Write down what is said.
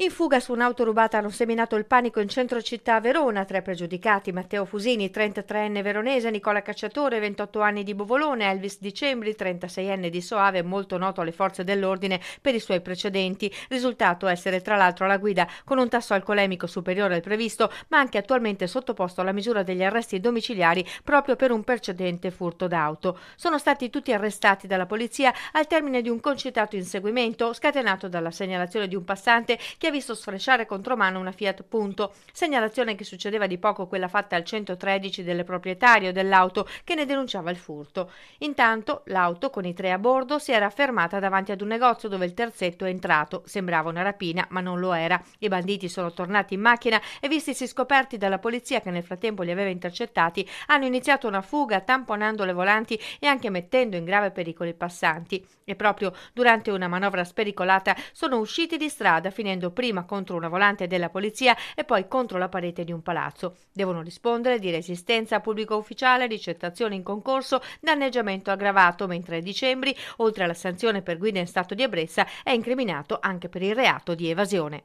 In fuga su un'auto rubata hanno seminato il panico in centro città a Verona. Tre pregiudicati, Matteo Fusini, 33enne veronese, Nicola Cacciatore, 28 anni di Bovolone, Elvis Dicembri, 36enne di Soave, molto noto alle forze dell'ordine per i suoi precedenti. Risultato essere tra l'altro alla guida con un tasso alcolemico superiore al previsto, ma anche attualmente sottoposto alla misura degli arresti domiciliari proprio per un precedente furto d'auto. Sono stati tutti arrestati dalla polizia al termine di un concitato inseguimento scatenato dalla segnalazione di un passante che ha visto sfrecciare contro mano una Fiat Punto, segnalazione che succedeva di poco quella fatta al 113 del proprietario dell'auto che ne denunciava il furto. Intanto l'auto con i tre a bordo si era fermata davanti ad un negozio dove il terzetto è entrato, sembrava una rapina ma non lo era. I banditi sono tornati in macchina e vistisi scoperti dalla polizia che nel frattempo li aveva intercettati, hanno iniziato una fuga tamponando le volanti e anche mettendo in grave pericolo i passanti. E proprio durante una manovra spericolata sono usciti di strada finendo prima contro una volante della polizia e poi contro la parete di un palazzo. Devono rispondere di resistenza a pubblico ufficiale, ricettazione in concorso, danneggiamento aggravato, mentre a dicembri, oltre alla sanzione per guida in stato di ebbrezza, è incriminato anche per il reato di evasione.